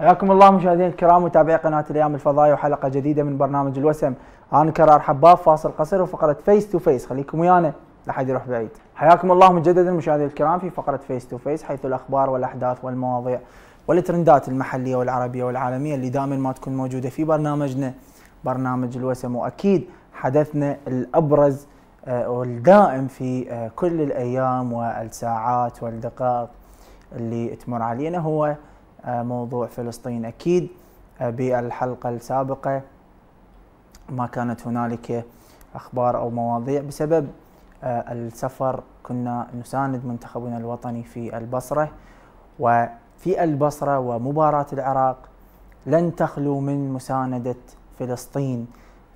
حياكم الله مشاهدينا الكرام متابعي قناه الايام الفضائيه وحلقه جديده من برنامج الوسم انا كرار حباب فاصل قصير وفقره فيس تو فيس خليكم ويانا لا حد يروح بعيد حياكم الله مجددا مشاهدينا الكرام في فقره فيس تو فيس حيث الاخبار والاحداث والمواضيع والترندات المحليه والعربيه والعالميه اللي دائما ما تكون موجوده في برنامجنا برنامج الوسم واكيد حدثنا الابرز آه، والدائم في آه، كل الايام والساعات والدقائق اللي تمر علينا هو آه، موضوع فلسطين اكيد آه، بالحلقه السابقه ما كانت هنالك اخبار او مواضيع بسبب آه، السفر كنا نساند منتخبنا الوطني في البصره وفي البصره ومباراه العراق لن تخلو من مسانده فلسطين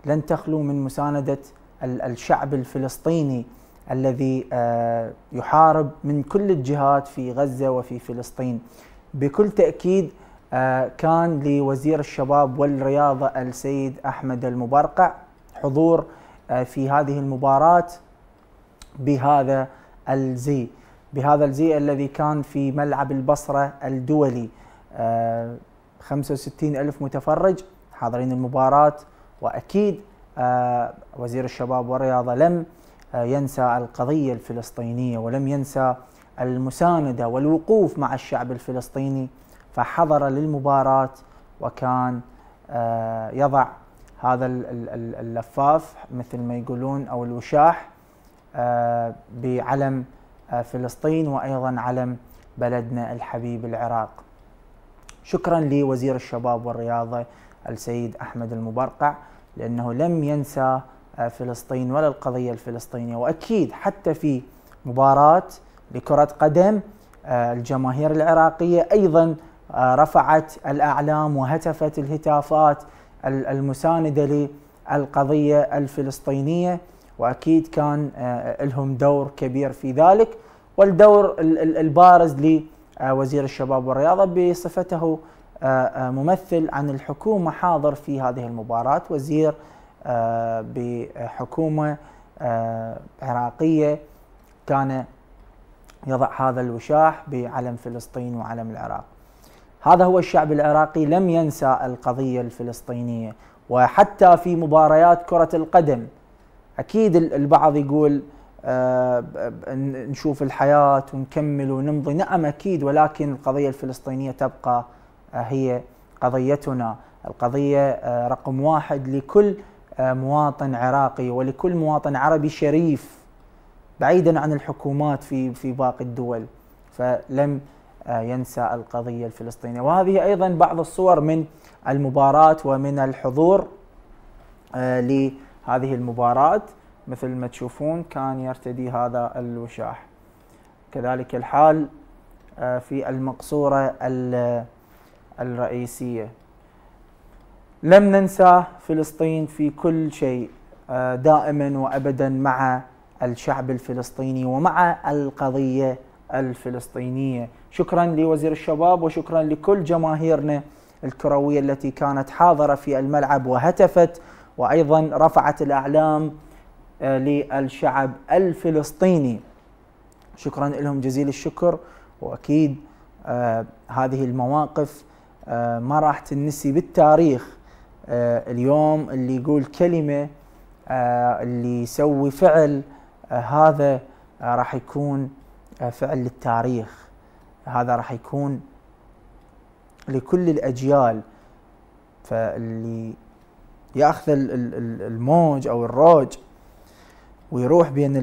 لن تخلو من مسانده الشعب الفلسطيني الذي يحارب من كل الجهات في غزه وفي فلسطين بكل تأكيد آه، كان لوزير الشباب والرياضة السيد أحمد المبرقع حضور آه، في هذه المباراة بهذا الزي بهذا الزي الذي كان في ملعب البصرة الدولي 65 آه، ألف متفرج حاضرين المباراة وأكيد وزير الشباب والرياضة لم ينسى القضية الفلسطينية ولم ينسى المساندة والوقوف مع الشعب الفلسطيني فحضر للمباراة وكان آه، يضع هذا اللفاف مثل ما يقولون أو الوشاح آه، بعلم آه، فلسطين وأيضا علم بلدنا الحبيب العراق شكرا لوزير الشباب والرياضة السيد أحمد المبرقع لأنه لم ينسى فلسطين ولا القضية الفلسطينية وأكيد حتى في مباراة لكرة قدم آه، الجماهير العراقية أيضا آه، رفعت الأعلام وهتفت الهتافات المساندة للقضية الفلسطينية وأكيد كان آه، لهم دور كبير في ذلك والدور البارز لوزير الشباب والرياضة بصفته ممثل عن الحكومة حاضر في هذه المباراة وزير بحكومة عراقية كان يضع هذا الوشاح بعلم فلسطين وعلم العراق هذا هو الشعب العراقي لم ينسى القضية الفلسطينية وحتى في مباريات كرة القدم أكيد البعض يقول آه، نشوف الحياة ونكمل ونمضي نعم أكيد ولكن القضية الفلسطينية تبقى آه، هي قضيتنا القضية آه، رقم واحد لكل مواطن عراقي ولكل مواطن عربي شريف بعيدا عن الحكومات في في باقي الدول فلم آه، ينسى القضيه الفلسطينيه وهذه ايضا بعض الصور من المباراه ومن الحضور آه، لهذه المباراه مثل ما تشوفون كان يرتدي هذا الوشاح كذلك الحال آه، في المقصوره الرئيسيه لم ننسى فلسطين في كل شيء دائما وابدا مع الشعب الفلسطيني ومع القضية الفلسطينية شكرا لوزير الشباب وشكرا لكل جماهيرنا الكروية التي كانت حاضرة في الملعب وهتفت وأيضا رفعت الأعلام آه، للشعب الفلسطيني شكرا لهم جزيل الشكر وأكيد آه، هذه المواقف آه، ما راح تنسي بالتاريخ اليوم اللي يقول كلمة اللي يسوي فعل آه، هذا آه، راح يكون آه، فعل للتاريخ هذا راح يكون لكل الاجيال فاللي ياخذ الموج او الروج ويروح بين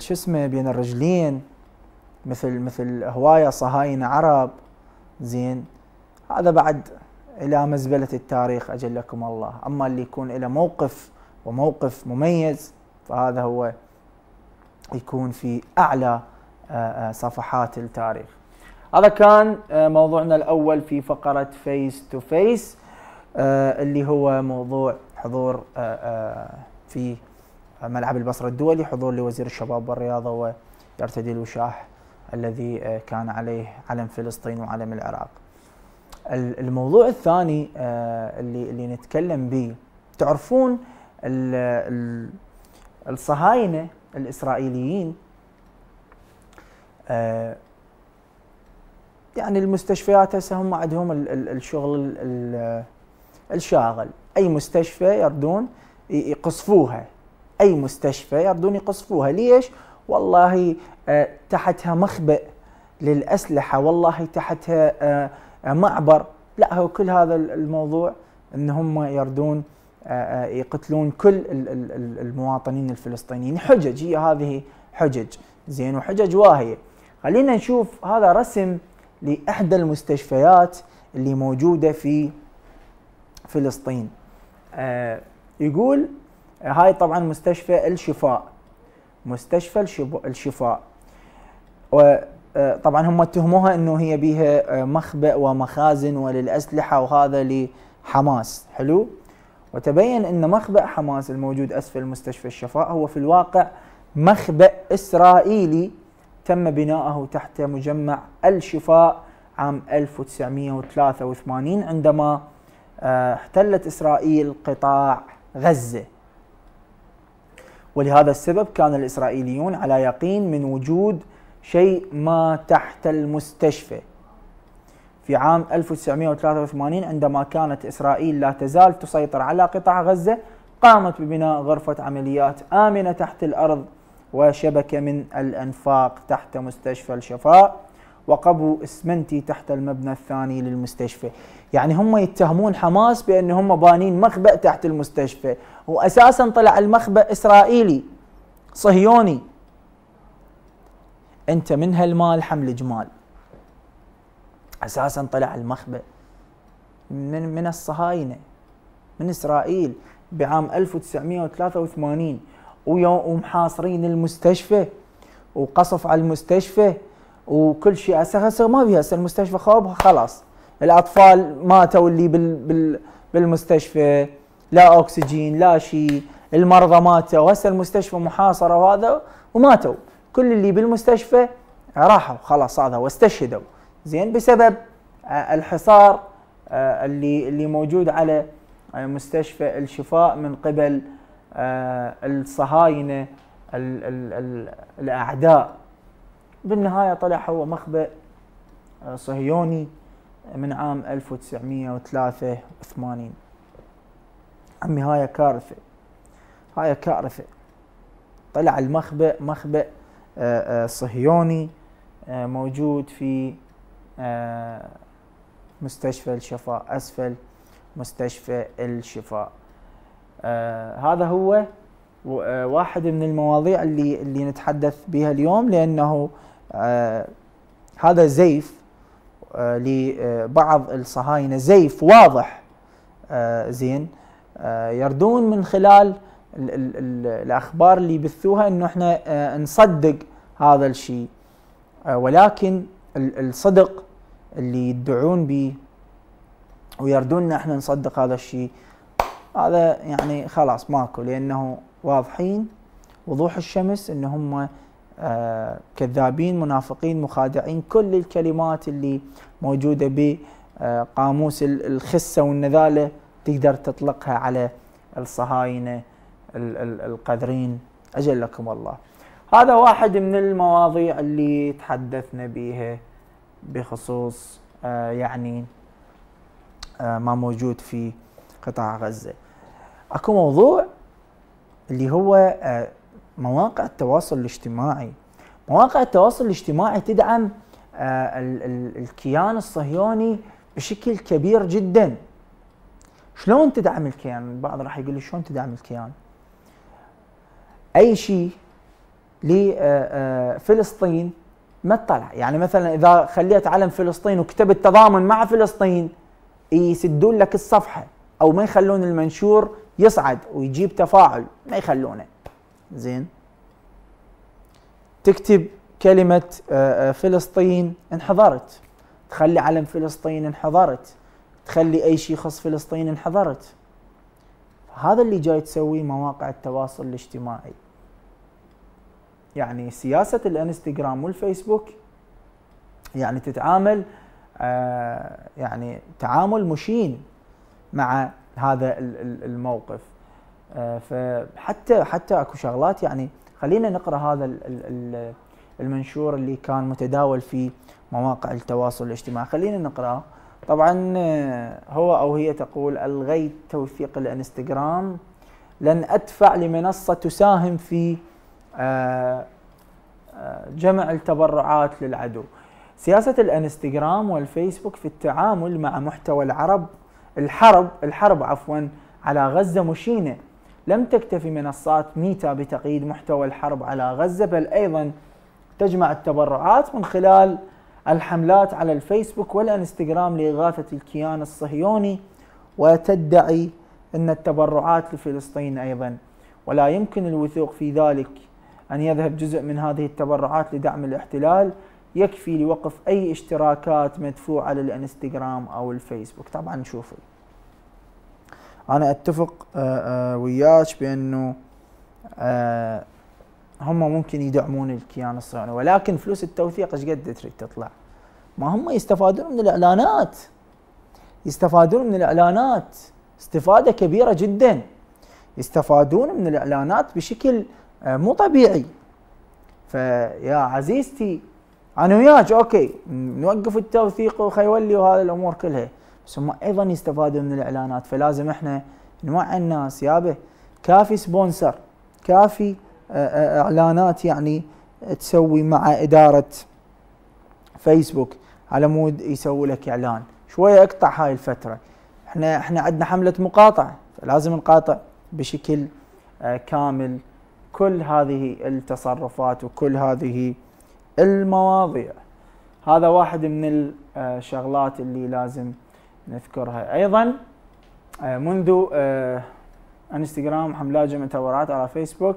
شو اسمه بين الرجلين مثل مثل هوايه صهاينه عرب زين هذا بعد الى مزبله التاريخ اجلكم الله اما اللي يكون له موقف وموقف مميز فهذا هو يكون في اعلى آه، آه، صفحات التاريخ هذا كان آه، موضوعنا الاول في فقره فيس تو فيس اللي هو موضوع حضور في ملعب البصره الدولي حضور لوزير الشباب والرياضه ويرتدي الوشاح الذي كان عليه علم فلسطين وعلم العراق الموضوع الثاني اللي اللي نتكلم به تعرفون الصهاينه الإسرائيليين آه، يعني المستشفيات هسه هم عندهم الشغل الشاغل أي مستشفى يردون يقصفوها أي مستشفى يردون يقصفوها ليش؟ والله آه، تحتها مخبئ للأسلحة والله تحتها آه، معبر لا هو كل هذا الموضوع ان هم يردون يقتلون كل المواطنين الفلسطينيين حجج هي هذه حجج زين وحجج واهيه خلينا نشوف هذا رسم لاحدى المستشفيات اللي موجوده في فلسطين آه، يقول هاي طبعا مستشفى الشفاء مستشفى الشفاء آه، طبعا هم اتهموها انه هي بيها آه، مخبأ ومخازن وللاسلحه وهذا لحماس حلو وتبين أن مخبأ حماس الموجود أسفل مستشفى الشفاء هو في الواقع مخبأ إسرائيلي تم بناؤه تحت مجمع الشفاء عام 1983 عندما آه، احتلت إسرائيل قطاع غزة ولهذا السبب كان الإسرائيليون على يقين من وجود شيء ما تحت المستشفى في عام 1983 عندما كانت إسرائيل لا تزال تسيطر على قطاع غزة قامت ببناء غرفة عمليات آمنة تحت الأرض وشبكة من الأنفاق تحت مستشفى الشفاء وقبو اسمنتي تحت المبنى الثاني للمستشفى يعني هم يتهمون حماس بأن هم بانين مخبأ تحت المستشفى وأساسا طلع المخبأ إسرائيلي صهيوني أنت من هالمال حمل جمال اساسا طلع المخبئ من من الصهاينه من اسرائيل بعام 1983 ومحاصرين المستشفى وقصف على المستشفى وكل شيء هسه ما بيها هسه المستشفى خوب خلاص الاطفال ماتوا اللي بال بال بالمستشفى لا اكسجين لا شيء المرضى ماتوا هسه المستشفى محاصره وهذا وماتوا كل اللي بالمستشفى راحوا خلاص هذا واستشهدوا زين بسبب آه، الحصار آه، اللي اللي موجود على آه، مستشفى الشفاء من قبل الصهاينه الاعداء بالنهايه طلع هو مخبئ صهيوني من عام 1983 عمي هاي كارثه هاي كارثه طلع المخبئ مخبئ صهيوني موجود في آه، مستشفى الشفاء أسفل مستشفى الشفاء آه، هذا هو آه، واحد من المواضيع اللي اللي نتحدث بها اليوم لأنه هذا زيف لبعض الصهاينة زيف واضح زين يردون من خلال الاخبار اللي يبثوها انه احنا نصدق هذا الشيء ولكن الصدق اللي يدعون به ويردوننا احنا نصدق هذا الشيء هذا يعني خلاص ماكو لانه واضحين وضوح الشمس ان هم آه كذابين منافقين مخادعين كل الكلمات اللي موجوده بقاموس آه، الخسه والنذاله تقدر تطلقها على الصهاينه القذرين اجلكم الله. هذا واحد من المواضيع اللي تحدثنا بيها بخصوص آه، يعني آه، ما موجود في قطاع غزة اكو موضوع اللي هو آه، مواقع التواصل الاجتماعي مواقع التواصل الاجتماعي تدعم الكيان الصهيوني بشكل كبير جدا شلون تدعم الكيان البعض راح يقول لي شلون تدعم الكيان اي شيء لفلسطين ما تطلع يعني مثلا اذا خليت علم فلسطين وكتبت تضامن مع فلسطين يسدون لك الصفحه او ما يخلون المنشور يصعد ويجيب تفاعل ما يخلونه زين تكتب كلمة آه، آه، فلسطين انحضرت تخلي علم فلسطين انحضرت تخلي أي شيء يخص فلسطين انحضرت هذا اللي جاي تسويه مواقع التواصل الاجتماعي يعني سياسه الانستغرام والفيسبوك يعني تتعامل آه، يعني تعامل مشين مع هذا الموقف آه، فحتى حتى اكو شغلات يعني خلينا نقرا هذا المنشور اللي كان متداول في مواقع التواصل الاجتماعي خلينا نقراه طبعا آه، هو او هي تقول الغيت توثيق الانستغرام لن ادفع لمنصه تساهم في آه، آه، جمع التبرعات للعدو سياسة الانستغرام والفيسبوك في التعامل مع محتوى العرب الحرب الحرب عفوا على غزة مشينة لم تكتفي منصات ميتا بتقييد محتوى الحرب على غزة بل أيضا تجمع التبرعات من خلال الحملات على الفيسبوك والانستغرام لإغاثة الكيان الصهيوني وتدعي أن التبرعات لفلسطين أيضا ولا يمكن الوثوق في ذلك أن يذهب جزء من هذه التبرعات لدعم الاحتلال يكفي لوقف أي اشتراكات مدفوعة للإنستغرام أو الفيسبوك طبعا شوفوا أنا أتفق آه، آه، وياك بأنه آه، هم ممكن يدعمون الكيان الصهيوني ولكن فلوس التوثيق ايش قد تريد تطلع؟ ما هم يستفادون من الاعلانات يستفادون من الاعلانات استفاده كبيره جدا يستفادون من الاعلانات بشكل آه، مو طبيعي فيا عزيزتي انا وياك اوكي نوقف التوثيق وخيولي وهذه الامور كلها بس هم ايضا يستفادوا من الاعلانات فلازم احنا نوعي الناس يابه كافي سبونسر كافي آه، آه، اعلانات يعني تسوي مع اداره فيسبوك على مود يسوي لك اعلان شويه اقطع هاي الفتره احنا احنا عندنا حمله مقاطعه فلازم نقاطع بشكل كامل كل هذه التصرفات وكل هذه المواضيع هذا واحد من الشغلات اللي لازم نذكرها ايضا آه، منذ آه، انستغرام حملات جمع تبرعات على فيسبوك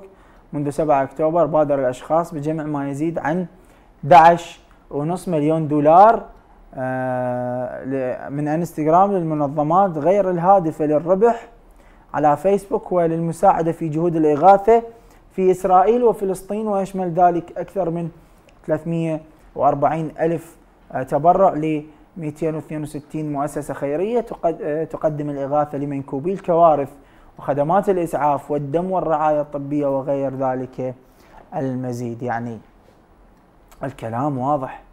منذ 7 اكتوبر بادر الاشخاص بجمع ما يزيد عن 11 ونص مليون دولار آه، من انستغرام للمنظمات غير الهادفه للربح على فيسبوك وللمساعده في جهود الاغاثه في إسرائيل وفلسطين ويشمل ذلك أكثر من 340 ألف آه، تبرع ل 262 مؤسسة خيرية آه، تقدم الإغاثة لمنكوبي الكوارث وخدمات الإسعاف والدم والرعاية الطبية وغير ذلك المزيد يعني الكلام واضح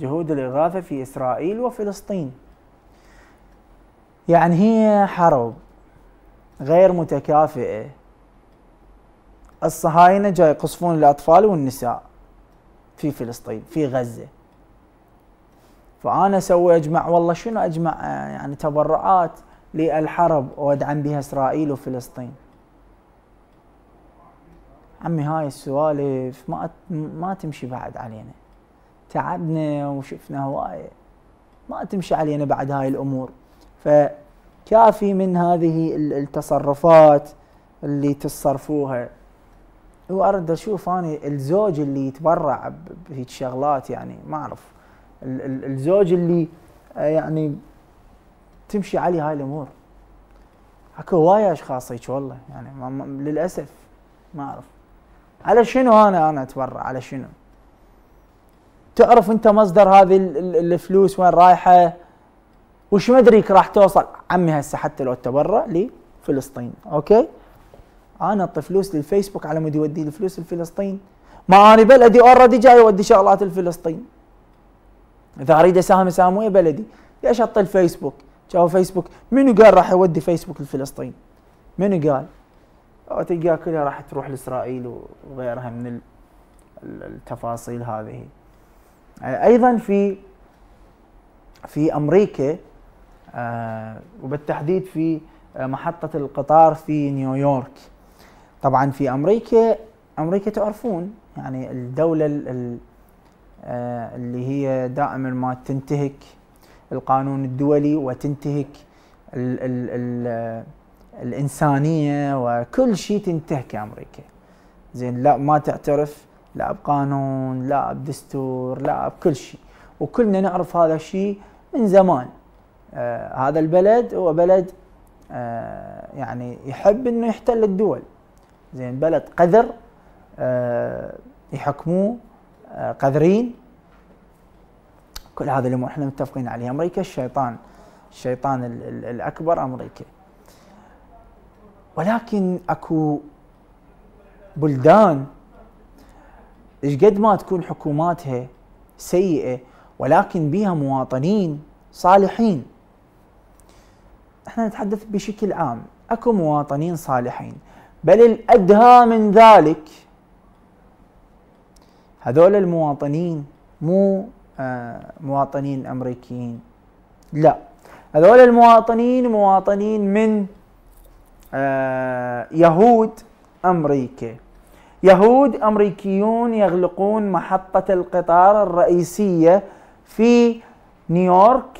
جهود الإغاثة في إسرائيل وفلسطين يعني هي حرب غير متكافئة الصهاينه جاي يقصفون الاطفال والنساء في فلسطين في غزه فانا سوي اجمع والله شنو اجمع آه، يعني تبرعات للحرب وادعم بها اسرائيل وفلسطين عمي هاي السوالف ما ما تمشي بعد علينا تعبنا وشفنا هوايه ما تمشي علينا بعد هاي الامور فكافي من هذه التصرفات اللي تتصرفوها هو ارد اشوف انا الزوج اللي يتبرع بهيك شغلات يعني ما اعرف الزوج اللي آه، يعني تمشي عليه هاي الامور اكو هواية اشخاص هيك والله يعني ما ما للاسف ما اعرف على شنو انا انا اتبرع على شنو تعرف انت مصدر هذه الفلوس وين رايحه وش مدريك راح توصل عمي هسه حتى لو تبرع لفلسطين اوكي انا اعطي فلوس للفيسبوك على مود يودي الفلوس فلوس لفلسطين ما انا بلدي اوريدي جاي اودي شغلات لفلسطين اذا اريد اساهم اساهم ويا بلدي ليش اعطي الفيسبوك؟ شافوا فيسبوك منو قال راح يودي فيسبوك لفلسطين؟ منو قال؟ تلقاها كلها راح تروح لاسرائيل وغيرها من التفاصيل هذه ايضا في في امريكا آه، وبالتحديد في آه، محطه القطار في نيويورك طبعا في امريكا امريكا تعرفون يعني الدوله آه، اللي هي دائما ما تنتهك القانون الدولي وتنتهك ال ال ال آه، الانسانيه وكل شيء تنتهكه امريكا زين لا ما تعترف لا بقانون لا بدستور لا بكل شيء وكلنا نعرف هذا الشيء من زمان آه هذا البلد هو بلد آه يعني يحب انه يحتل الدول زين بلد قذر آه، يحكموه آه، قذرين كل هذه الامور احنا متفقين عليها امريكا الشيطان الشيطان الاكبر امريكا ولكن اكو بلدان ايش قد ما تكون حكوماتها سيئه ولكن بها مواطنين صالحين احنا نتحدث بشكل عام اكو مواطنين صالحين بل الأدهى من ذلك هذول المواطنين مو آه، مواطنين أمريكيين لا هذول المواطنين مواطنين من آه، يهود أمريكا يهود أمريكيون يغلقون محطة القطار الرئيسية في نيويورك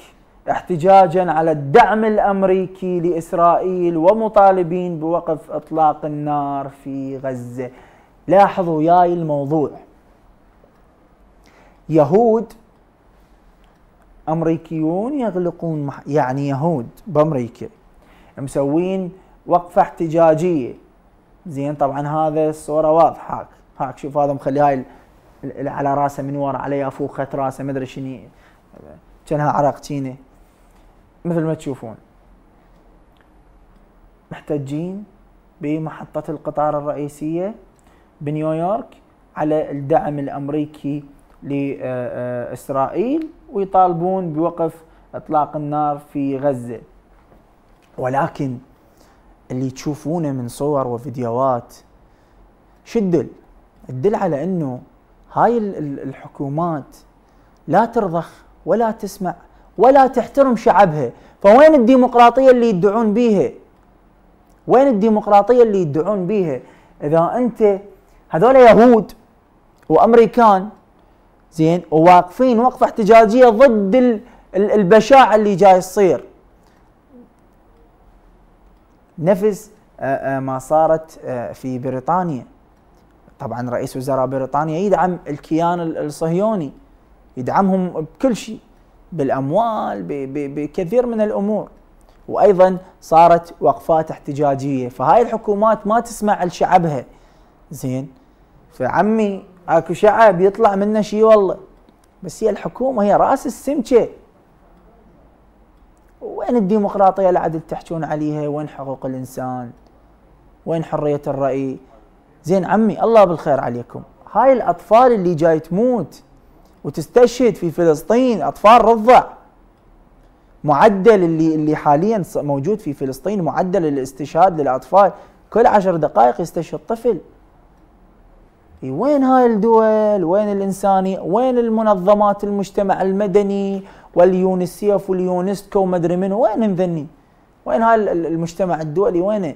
احتجاجا على الدعم الامريكي لاسرائيل ومطالبين بوقف اطلاق النار في غزه. لاحظوا وياي الموضوع. يهود امريكيون يغلقون مح... يعني يهود بامريكا مسوين وقفه احتجاجيه زين طبعا هذا الصوره واضحه هاك هاك شوف هذا مخلي هاي على راسه من ورا عليه افوخه راسه ما ادري شنو كانها عرق مثل ما تشوفون محتجين بمحطة القطار الرئيسية بنيويورك على الدعم الأمريكي لإسرائيل ويطالبون بوقف إطلاق النار في غزة ولكن اللي تشوفونه من صور وفيديوهات شدل تدل على أنه هاي الحكومات لا ترضخ ولا تسمع ولا تحترم شعبها فوين الديمقراطية اللي يدعون بيها وين الديمقراطية اللي يدعون بيها إذا أنت هذول يهود وأمريكان زين وواقفين وقفة احتجاجية ضد البشاعة اللي جاي تصير نفس آه، آه، ما صارت آه، في بريطانيا طبعا رئيس وزراء بريطانيا يدعم الكيان الصهيوني يدعمهم بكل شيء بالاموال بكثير من الامور وايضا صارت وقفات احتجاجيه فهاي الحكومات ما تسمع لشعبها زين فعمي اكو شعب يطلع منه شيء والله بس هي الحكومه هي راس السمكه وين الديمقراطيه اللي عدل تحجون عليها وين حقوق الانسان وين حريه الراي زين عمي الله بالخير عليكم هاي الاطفال اللي جاي تموت وتستشهد في فلسطين اطفال رضع معدل اللي اللي حاليا موجود في فلسطين معدل الاستشهاد للاطفال كل عشر دقائق يستشهد طفل وين هاي الدول وين الإنساني وين المنظمات المجتمع المدني واليونسيف واليونسكو ومدري منو وين مذني وين هاي المجتمع الدولي وينه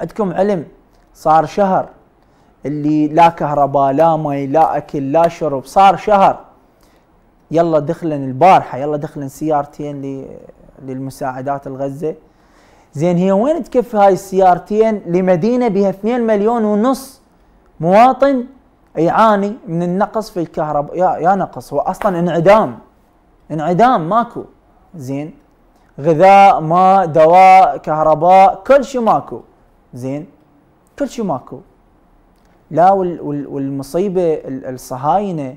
عندكم علم صار شهر اللي لا كهرباء لا مي لا اكل لا شرب صار شهر يلا دخلن البارحه يلا دخلن سيارتين للمساعدات الغزه زين هي وين تكفي هاي السيارتين لمدينه بها 2 مليون ونص مواطن يعاني من النقص في الكهرباء يا يا نقص هو اصلا انعدام انعدام ماكو زين غذاء ماء دواء كهرباء كل شيء ماكو زين كل شيء ماكو لا والمصيبه الصهاينه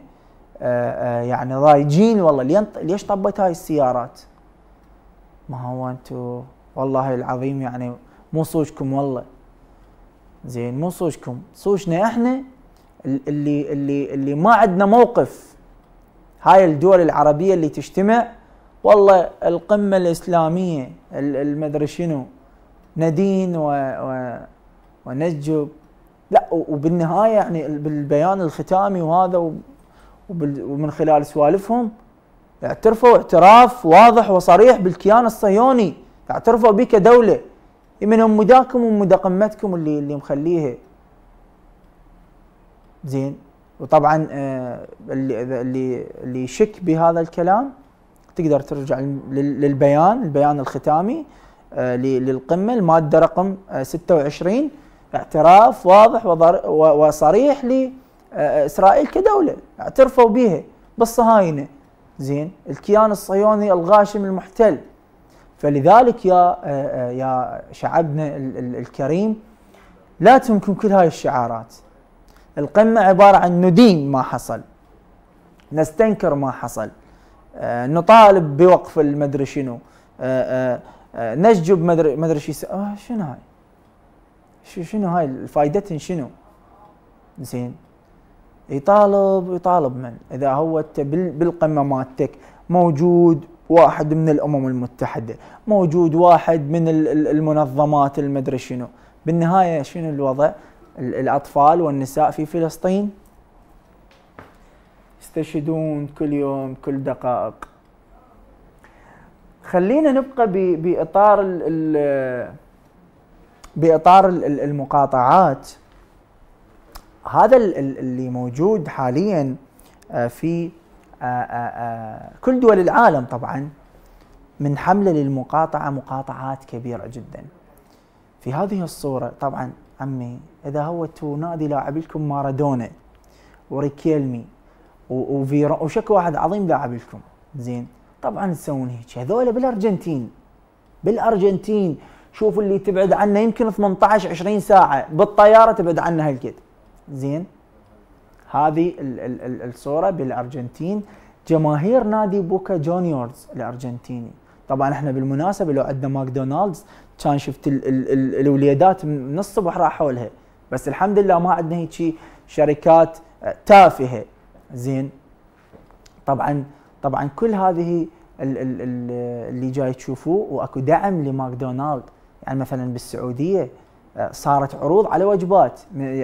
آه، آه، يعني ضايجين والله ليش طبت هاي السيارات؟ ما هو انتم والله العظيم يعني مو صوجكم والله زين مو صوجكم صوجنا احنا اللي اللي اللي ما عندنا موقف هاي الدول العربيه اللي تجتمع والله القمه الاسلاميه المدري شنو ندين و, و ونجب لا وبالنهايه يعني بالبيان الختامي وهذا ومن خلال سوالفهم اعترفوا اعتراف واضح وصريح بالكيان الصهيوني اعترفوا بك دوله من مداكم ومدا قمتكم اللي اللي مخليها زين وطبعا آه، اللي اللي اللي يشك بهذا الكلام تقدر ترجع للبيان البيان الختامي آه، للقمه الماده رقم 26 آه، اعتراف واضح وصريح لاسرائيل آه، كدوله اعترفوا بها بالصهاينه زين الكيان الصهيوني الغاشم المحتل فلذلك يا آه، آه، يا شعبنا الكريم لا تمكن كل هاي الشعارات القمة عبارة عن ندين ما حصل نستنكر ما حصل نطالب بوقف المدري شنو نشجب مدري مدري شنو شنو هاي شنو هاي فائدتهن شنو؟ زين يطالب يطالب من؟ اذا هو بالقمه مالتك موجود واحد من الامم المتحده، موجود واحد من المنظمات المدري شنو، بالنهايه شنو الوضع؟ الاطفال والنساء في فلسطين يستشهدون كل يوم كل دقائق. خلينا نبقى باطار باطار المقاطعات هذا اللي موجود حاليا آه، في آه، آه، كل دول العالم طبعا من حملة للمقاطعة مقاطعات كبيرة جدا في هذه الصورة طبعا عمي إذا هو نادي لاعب لكم مارادونا وريكيلمي وفيرا وشك واحد عظيم لاعب لكم زين طبعا تسوون هيك هذول بالارجنتين بالارجنتين شوف اللي تبعد عنه يمكن 18 20 ساعه بالطياره تبعد عنه هالقد زين هذه ال ال ال الصوره بالارجنتين جماهير نادي بوكا جونيورز الارجنتيني طبعا احنا بالمناسبه لو عندنا ماكدونالدز كان شفت ال ال ال الوليدات من الصبح راحوا لها بس الحمد لله ما عندنا هيك شركات تافهه زين طبعا طبعا كل هذه اللي جاي تشوفوه واكو دعم لماكدونالد يعني مثلا بالسعوديه آه، صارت عروض على وجبات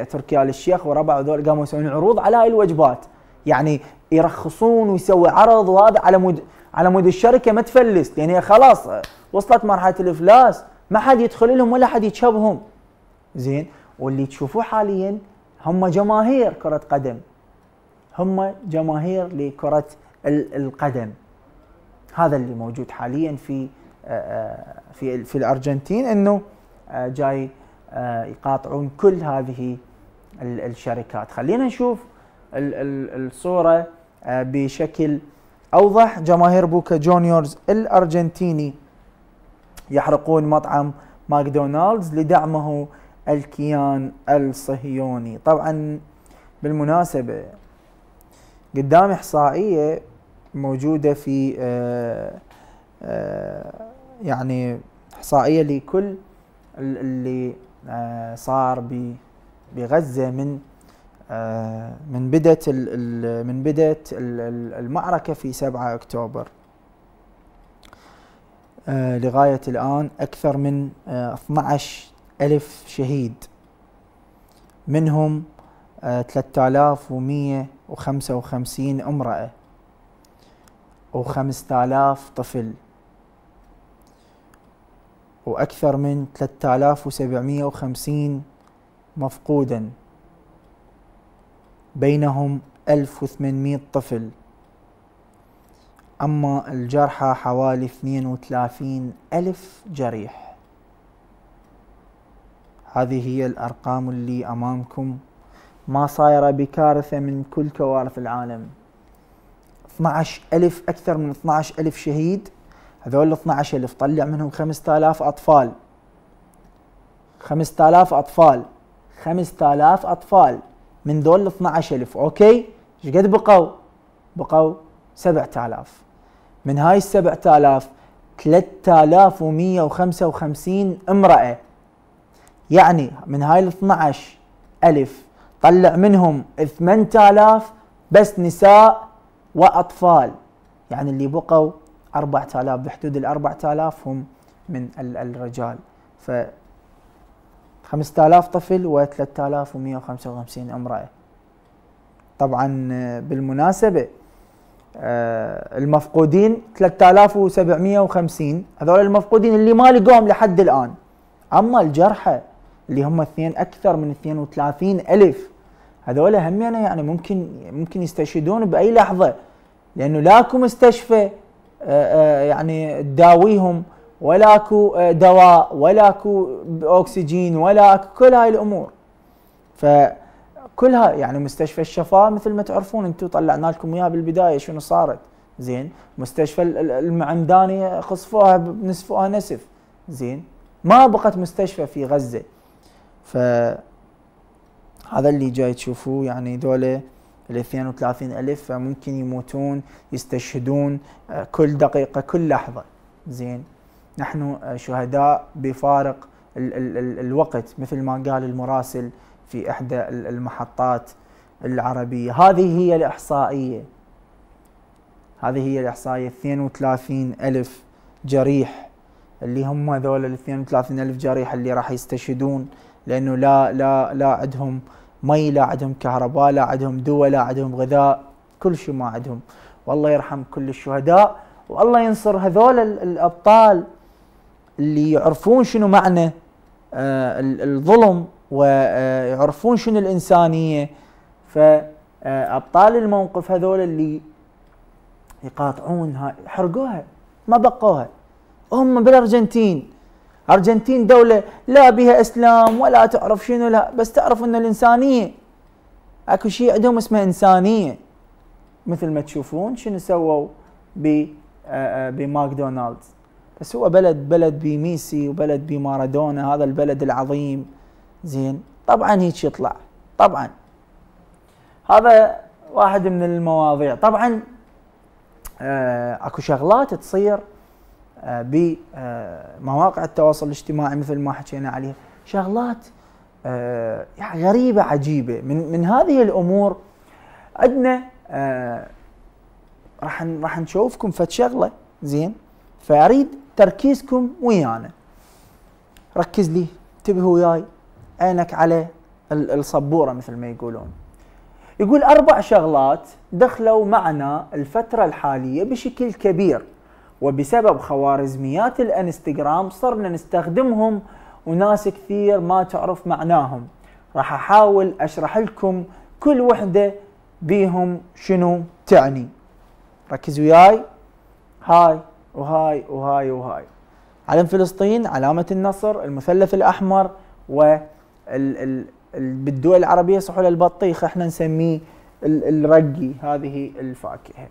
تركيا للشيخ وربع وذول قاموا يسوون عروض على هاي الوجبات يعني يرخصون ويسوي عرض وهذا على مود على مود الشركه ما تفلس لان يعني هي خلاص آه، وصلت مرحله الافلاس ما حد يدخل لهم ولا حد يتشبههم زين واللي تشوفوه حاليا هم جماهير كره قدم هم جماهير لكره القدم هذا اللي موجود حاليا في في في الارجنتين انه آه، جاي آه، يقاطعون كل هذه الشركات خلينا نشوف الصوره آه، بشكل اوضح جماهير بوكا جونيورز الارجنتيني يحرقون مطعم ماكدونالدز لدعمه الكيان الصهيوني طبعا بالمناسبه قدام احصائيه موجوده في آآ آآ يعني احصائيه لكل اللي آه، صار بغزه من آه، من بدت من بدت المعركه في 7 اكتوبر آه، لغايه الان اكثر من 12 ألف شهيد منهم 3155 امرأة و5000 طفل وأكثر من 3750 مفقودا بينهم 1800 طفل أما الجرحى حوالي 32 ألف جريح هذه هي الأرقام اللي أمامكم ما صايرة بكارثة من كل كوارث العالم 12 ألف أكثر من 12 ألف شهيد هذول ال 12 ألف طلع منهم 5000 أطفال 5000 أطفال 5000 أطفال من دول ال الف أوكي ايش قد بقوا؟ بقوا 7000 من هاي ال 7000 3155 امرأة يعني من هاي ال 12 ألف طلع منهم 8000 بس نساء وأطفال يعني اللي بقوا 4000 بحدود ال 4000 هم من الرجال ف 5000 طفل و 3155 امراه طبعا آه، بالمناسبه آه، المفقودين 3750 هذول المفقودين اللي ما لقوهم لحد الان اما الجرحى اللي هم اثنين اكثر من 32 الف هذول هم يعني ممكن ممكن يستشهدون باي لحظه لانه لاكو مستشفى آه، آه، يعني تداويهم ولا اكو آه، دواء ولا اكو اكسجين ولا اكو كل هاي الامور فكلها يعني مستشفى الشفاء مثل ما تعرفون انتم طلعنا لكم اياها بالبدايه شنو صارت زين مستشفى المعمداني خصفوها نسفوها نسف زين ما بقت مستشفى في غزه ف هذا اللي جاي تشوفوه يعني دولة ال 32 ألف ممكن يموتون يستشهدون آه، كل دقيقة كل لحظة زين نحن آه، شهداء بفارق ال ال ال الوقت مثل ما قال المراسل في إحدى المحطات العربية هذه هي الإحصائية هذه هي الإحصائية 32 ألف جريح اللي هم ذول ال 32 ألف جريح اللي راح يستشهدون لأنه لا لا لا عندهم مي لا عندهم كهرباء لا عندهم دواء لا عندهم غذاء كل شيء ما عندهم والله يرحم كل الشهداء والله ينصر هذول الابطال اللي يعرفون شنو معنى آه، الظلم ويعرفون آه، شنو الانسانيه فابطال آه، الموقف هذول اللي يقاطعون هاي حرقوها ما بقوها هم بالارجنتين أرجنتين دولة لا بها إسلام ولا تعرف شنو لا بس تعرف أن الإنسانية أكو شيء عندهم اسمه إنسانية مثل ما تشوفون شنو سووا آه، آه، بماكدونالدز بس هو بلد بلد بميسي وبلد بمارادونا هذا البلد العظيم زين طبعا هيك يطلع طبعا هذا واحد من المواضيع طبعا آه، اكو شغلات تصير آه، بمواقع التواصل الاجتماعي مثل ما حكينا عليه شغلات آه، يعني غريبه عجيبه من من هذه الامور عندنا آه، راح راح نشوفكم فد شغله زين فاريد تركيزكم ويانا ركز لي انتبه وياي عينك على الصبوره مثل ما يقولون يقول اربع شغلات دخلوا معنا الفتره الحاليه بشكل كبير وبسبب خوارزميات الانستغرام صرنا نستخدمهم وناس كثير ما تعرف معناهم راح احاول اشرح لكم كل وحده بيهم شنو تعني ركزوا وياي هاي وهاي وهاي وهاي علم فلسطين علامة النصر المثلث الأحمر و بالدول العربية صحول البطيخ احنا نسميه الرقي هذه الفاكهة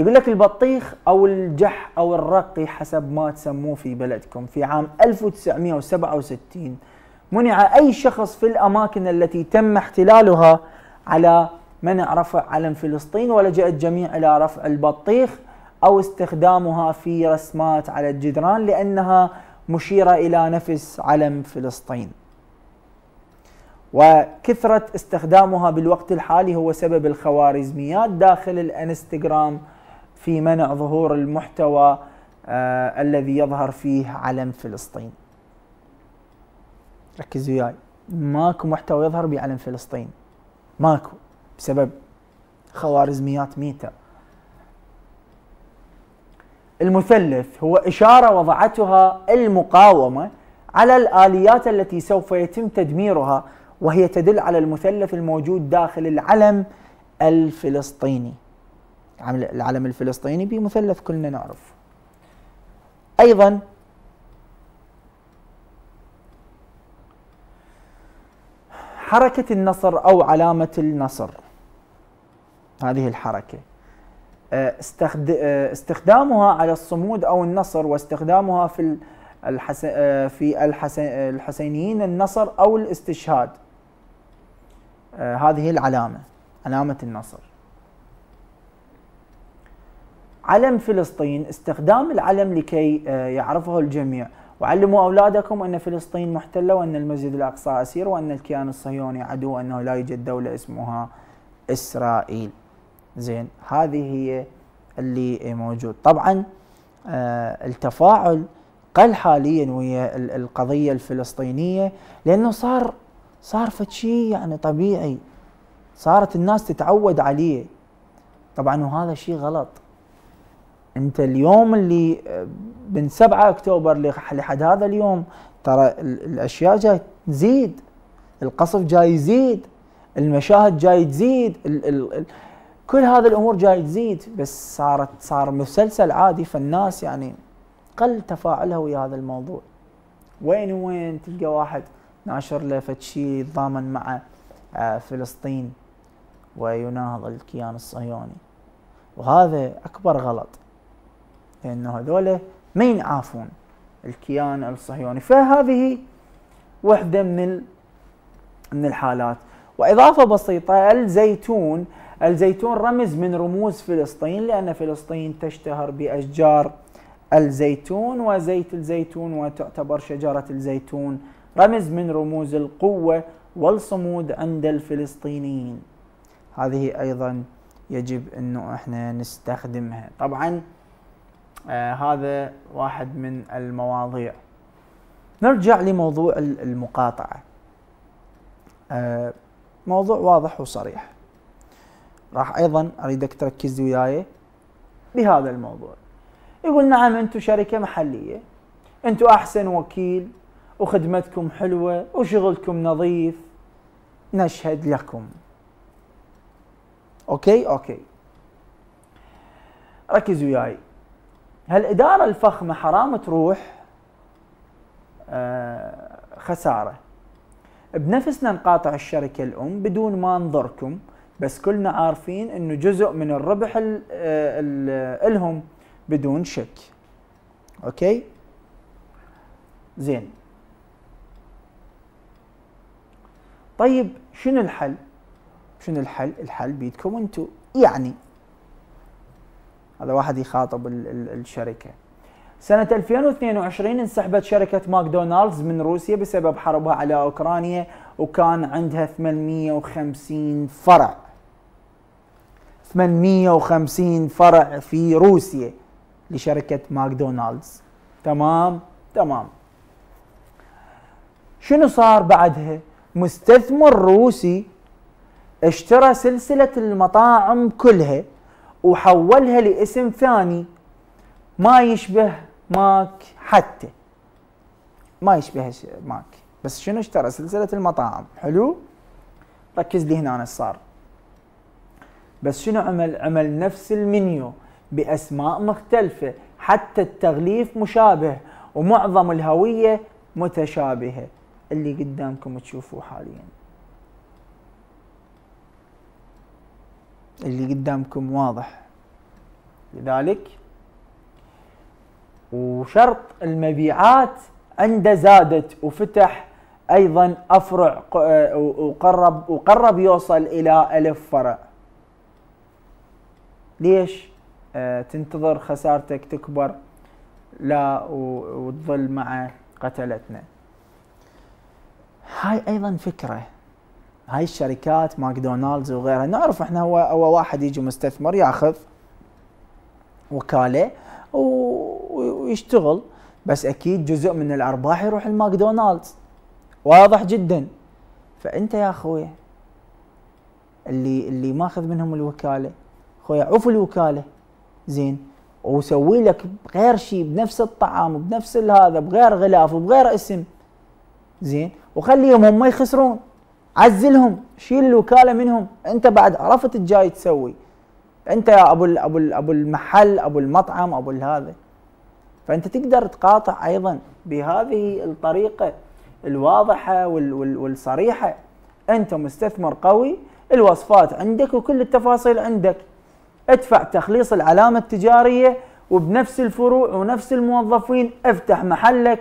يقول لك البطيخ او الجح او الرقي حسب ما تسموه في بلدكم في عام 1967 منع اي شخص في الاماكن التي تم احتلالها على منع رفع علم فلسطين ولجأ الجميع الى رفع البطيخ او استخدامها في رسمات على الجدران لانها مشيره الى نفس علم فلسطين. وكثره استخدامها بالوقت الحالي هو سبب الخوارزميات داخل الانستغرام في منع ظهور المحتوى آه الذي يظهر فيه علم فلسطين ركزوا وياي ماكو محتوى يظهر بعلم فلسطين ماكو بسبب خوارزميات ميتا المثلث هو إشارة وضعتها المقاومة على الآليات التي سوف يتم تدميرها وهي تدل على المثلث الموجود داخل العلم الفلسطيني العلم الفلسطيني بمثلث كلنا نعرف أيضا حركة النصر أو علامة النصر هذه الحركة آه، آه، استخدامها على الصمود أو النصر واستخدامها في الحس... آه، في الحسينيين النصر أو الاستشهاد هذه العلامة علامة النصر علم فلسطين استخدام العلم لكي آه، يعرفه الجميع وعلموا أولادكم أن فلسطين محتلة وأن المسجد الأقصى أسير وأن الكيان الصهيوني عدو وأنه لا يوجد دولة اسمها إسرائيل زين هذه هي اللي موجود طبعا آه، التفاعل قل حاليا ويا القضية الفلسطينية لأنه صار صار شيء يعني طبيعي صارت الناس تتعود عليه طبعا وهذا شيء غلط انت اليوم اللي آه، من 7 اكتوبر لحد هذا اليوم ترى الاشياء جاي تزيد القصف جاي يزيد المشاهد جاي تزيد ال ال ال كل هذه الامور جاي تزيد بس صارت صار مسلسل عادي فالناس يعني قل تفاعلها ويا هذا الموضوع وين وين تلقى واحد ناشر له شيء يتضامن مع آه، فلسطين ويناهض الكيان الصهيوني وهذا اكبر غلط لانه هذول ما ينعافون الكيان الصهيوني فهذه وحده من من الحالات واضافه بسيطه الزيتون الزيتون رمز من رموز فلسطين لان فلسطين تشتهر باشجار الزيتون وزيت الزيتون وتعتبر شجره الزيتون رمز من رموز القوه والصمود عند الفلسطينيين هذه ايضا يجب انه احنا نستخدمها طبعا آه، هذا واحد من المواضيع نرجع لموضوع المقاطعة آه، موضوع واضح وصريح راح ايضا اريدك تركز وياي بهذا الموضوع يقول نعم انتم شركه محليه انتم احسن وكيل وخدمتكم حلوه وشغلكم نظيف نشهد لكم اوكي اوكي ركز وياي هالاداره الفخمه حرام تروح آه، خساره بنفسنا نقاطع الشركه الام بدون ما نضركم بس كلنا عارفين انه جزء من الربح الـ آه، الـ آه، الهم بدون شك اوكي زين طيب شنو الحل شنو الحل الحل بيدكم انتم يعني هذا واحد يخاطب الشركه سنة 2022 انسحبت شركة ماكدونالدز من روسيا بسبب حربها على أوكرانيا وكان عندها 850 فرع 850 فرع في روسيا لشركة ماكدونالدز تمام تمام شنو صار بعدها مستثمر روسي اشترى سلسلة المطاعم كلها وحولها لاسم ثاني ما يشبه ماك حتى ما يشبه ماك بس شنو اشترى سلسلة المطاعم حلو ركز لي هنا أنا صار بس شنو عمل عمل نفس المنيو بأسماء مختلفة حتى التغليف مشابه ومعظم الهوية متشابهة اللي قدامكم تشوفوه حاليا اللي قدامكم واضح لذلك وشرط المبيعات عند زادت وفتح ايضا افرع وقرب وقرب يوصل الى ألف فرع ليش آه، تنتظر خسارتك تكبر لا وتظل مع قتلتنا هاي ايضا فكره هاي الشركات ماكدونالدز وغيرها نعرف احنا هو, هو واحد يجي مستثمر ياخذ وكاله ويشتغل بس اكيد جزء من الارباح يروح الماكدونالدز واضح جدا فانت يا اخوي اللي اللي ماخذ منهم الوكاله اخوي عوف الوكاله زين وسوي لك غير شيء بنفس الطعام بنفس هذا بغير غلاف بغير اسم زين وخليهم هم ما يخسرون عزلهم شيل الوكاله منهم انت بعد عرفت الجاي تسوي انت يا ابو ال ابو ال ابو المحل ابو المطعم ابو هذا فانت تقدر تقاطع ايضا بهذه الطريقه الواضحه والصريحه انت مستثمر قوي الوصفات عندك وكل التفاصيل عندك ادفع تخليص العلامه التجاريه وبنفس الفروع ونفس الموظفين افتح محلك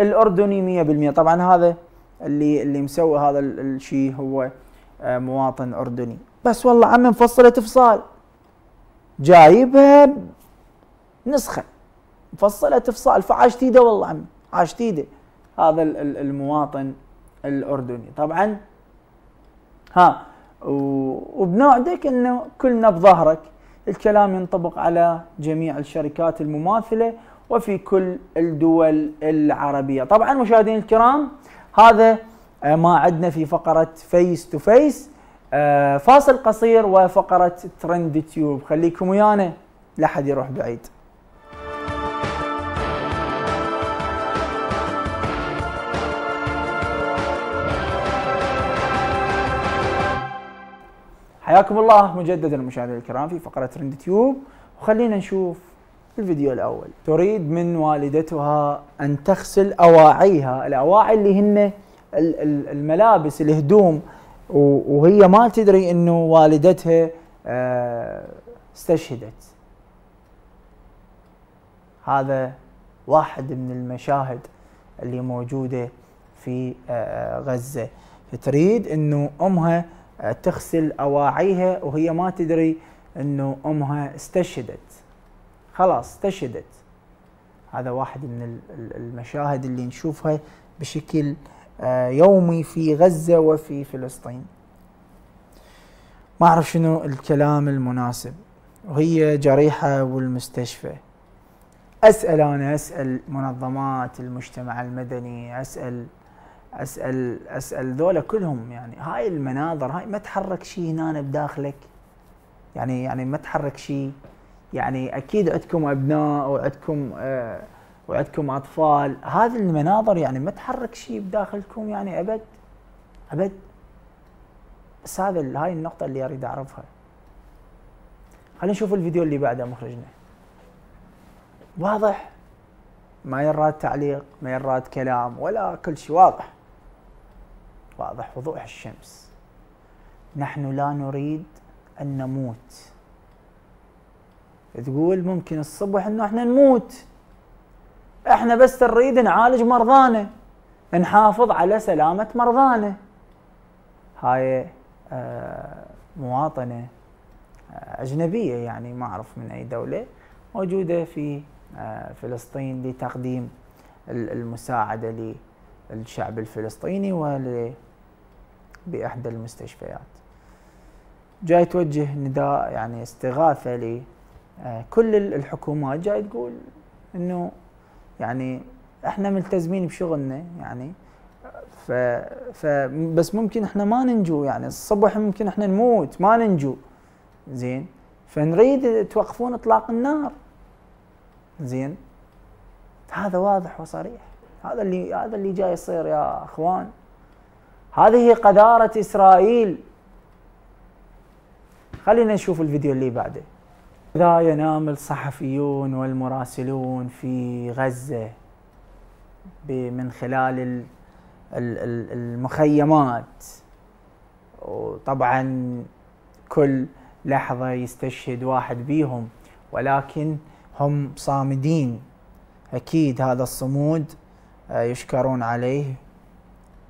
الاردني 100% طبعا هذا اللي اللي مسوي هذا الشيء هو آه، مواطن اردني بس والله عم مفصله تفصال جايبها نسخه مفصله تفصال فعاشت ايده والله عم عاشت ايده هذا المواطن الاردني طبعا ها وبنوعدك انه كلنا بظهرك الكلام ينطبق على جميع الشركات المماثله وفي كل الدول العربيه طبعا مشاهدينا الكرام هذا آه، ما عندنا في فقرة فيس تو فيس فاصل قصير وفقرة ترند تيوب خليكم ويانا لا حد يروح بعيد حياكم الله مجددا مشاهدينا الكرام في فقرة ترند تيوب وخلينا نشوف الفيديو الاول تريد من والدتها ان تغسل اواعيها الاواعي اللي هن الملابس الهدوم وهي ما تدري انه والدتها آه، استشهدت هذا واحد من المشاهد اللي موجوده في آه، غزه تريد انه امها آه، تغسل اواعيها وهي ما تدري انه امها استشهدت خلاص استشهدت هذا واحد من المشاهد اللي نشوفها بشكل آه، يومي في غزة وفي فلسطين ما أعرف شنو الكلام المناسب وهي جريحة والمستشفى أسأل أنا أسأل منظمات المجتمع المدني أسأل أسأل أسأل ذولا كلهم يعني هاي المناظر هاي ما تحرك شيء هنا بداخلك يعني يعني ما تحرك شيء يعني اكيد عندكم ابناء وعندكم آه وعندكم اطفال هذه المناظر يعني ما تحرك شيء بداخلكم يعني ابد ابد بس هذا هاي النقطه اللي اريد اعرفها خلينا نشوف الفيديو اللي بعده مخرجنا واضح ما يراد تعليق ما يراد كلام ولا كل شيء واضح واضح وضوح الشمس نحن لا نريد ان نموت تقول ممكن الصبح انه احنا نموت احنا بس نريد نعالج مرضانا نحافظ على سلامة مرضانا هاي آه، مواطنة آه، أجنبية يعني ما أعرف من أي دولة موجودة في آه، فلسطين لتقديم المساعدة للشعب الفلسطيني ول بإحدى المستشفيات جاي توجه نداء يعني استغاثة آه، كل الحكومات جاي تقول انه يعني احنا ملتزمين بشغلنا يعني ف, ف بس ممكن احنا ما ننجو يعني الصبح ممكن احنا نموت ما ننجو زين فنريد توقفون اطلاق النار زين هذا واضح وصريح هذا اللي هذا اللي جاي يصير يا اخوان هذه قذارة اسرائيل خلينا نشوف الفيديو اللي بعده لا ينام الصحفيون والمراسلون في غزة من خلال المخيمات وطبعا كل لحظة يستشهد واحد بيهم ولكن هم صامدين أكيد هذا الصمود آه، يشكرون عليه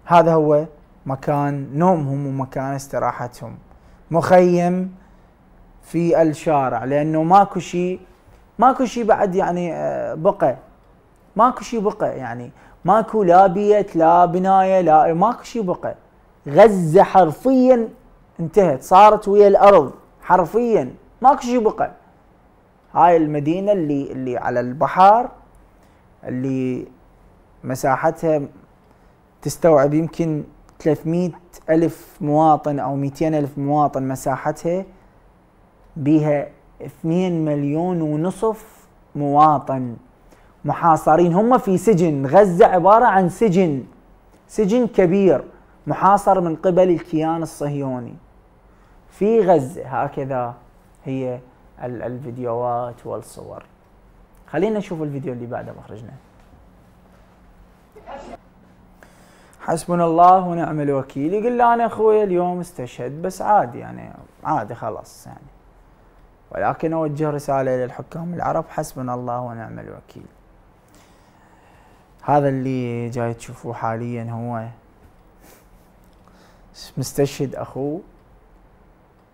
هذا هو مكان نومهم ومكان استراحتهم مخيم في الشارع لانه ماكو شيء ماكو شيء بعد يعني آه، بقى ماكو شيء بقى يعني ماكو لا بيت لا بنايه لا ماكو شيء بقى غزه حرفيا انتهت صارت ويا الارض حرفيا ماكو شيء بقى هاي المدينه اللي اللي على البحر اللي مساحتها تستوعب يمكن 300 ألف مواطن أو 200 ألف مواطن مساحتها بها 2 مليون ونصف مواطن محاصرين هم في سجن غزة عبارة عن سجن سجن كبير محاصر من قبل الكيان الصهيوني في غزة هكذا هي الفيديوهات والصور خلينا نشوف الفيديو اللي بعده مخرجنا حسبنا الله ونعم الوكيل يقول له انا اخوي اليوم استشهد بس عادي يعني عادي خلاص يعني ولكن أوجه رسالة إلى الحكام العرب حسبنا الله ونعم الوكيل هذا اللي جاي تشوفوه حاليا هو مستشهد أخوه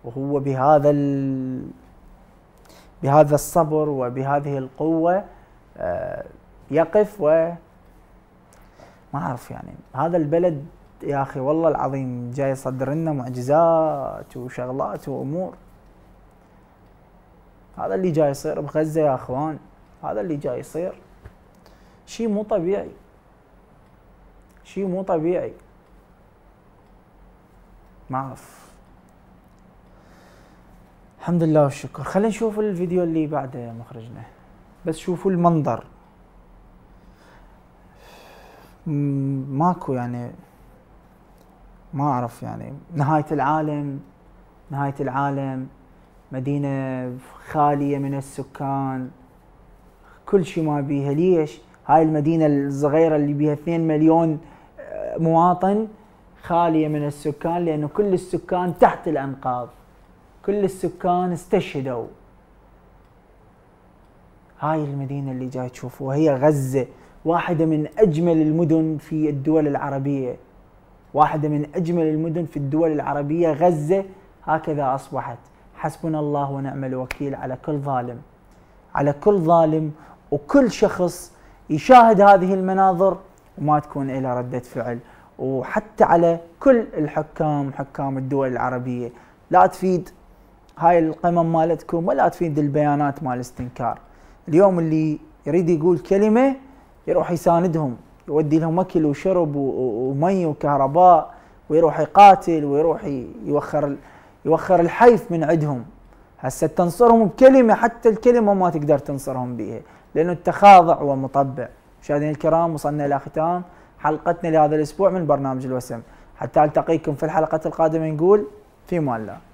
وهو بهذا ال... بهذا الصبر وبهذه القوة آه، يقف و ما أعرف يعني هذا البلد يا أخي والله العظيم جاي يصدر لنا معجزات وشغلات وأمور هذا اللي جاي يصير بغزه يا اخوان هذا اللي جاي يصير شيء مو طبيعي شيء مو طبيعي ما اعرف الحمد لله والشكر خلينا نشوف الفيديو اللي بعده يا مخرجنا بس شوفوا المنظر ماكو يعني ما اعرف يعني نهايه العالم نهايه العالم مدينه خاليه من السكان كل شيء ما بيها ليش هاي المدينه الصغيره اللي بيها 2 مليون آه، مواطن خاليه من السكان لانه كل السكان تحت الانقاض كل السكان استشهدوا هاي المدينه اللي جاي تشوفوها هي غزه واحده من اجمل المدن في الدول العربيه واحده من اجمل المدن في الدول العربيه غزه هكذا اصبحت حسبنا الله ونعم الوكيل على كل ظالم على كل ظالم وكل شخص يشاهد هذه المناظر وما تكون إلى ردة فعل وحتى على كل الحكام حكام الدول العربية لا تفيد هاي القمم مالتكم ولا تفيد البيانات مال استنكار اليوم اللي يريد يقول كلمة يروح يساندهم يودي لهم أكل وشرب ومي وكهرباء ويروح يقاتل ويروح يوخر يوخر الحيف من عندهم هسه تنصرهم بكلمة حتى الكلمة ما تقدر تنصرهم بها لأنه التخاضع ومطبع مشاهدينا الكرام وصلنا إلى ختام حلقتنا لهذا الأسبوع من برنامج الوسم حتى ألتقيكم في الحلقة القادمة نقول في مالا